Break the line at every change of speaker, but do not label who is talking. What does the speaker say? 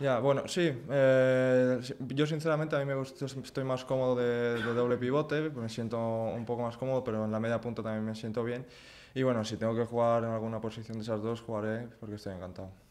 Ya, bueno, sí. Eh, yo sinceramente a mí me estoy más cómodo de, de, doble pivote, me siento un poco más cómodo, pero en la media punta también me siento bien. Y bueno, si tengo que jugar en alguna posición de esas dos, jugaré porque estoy encantado.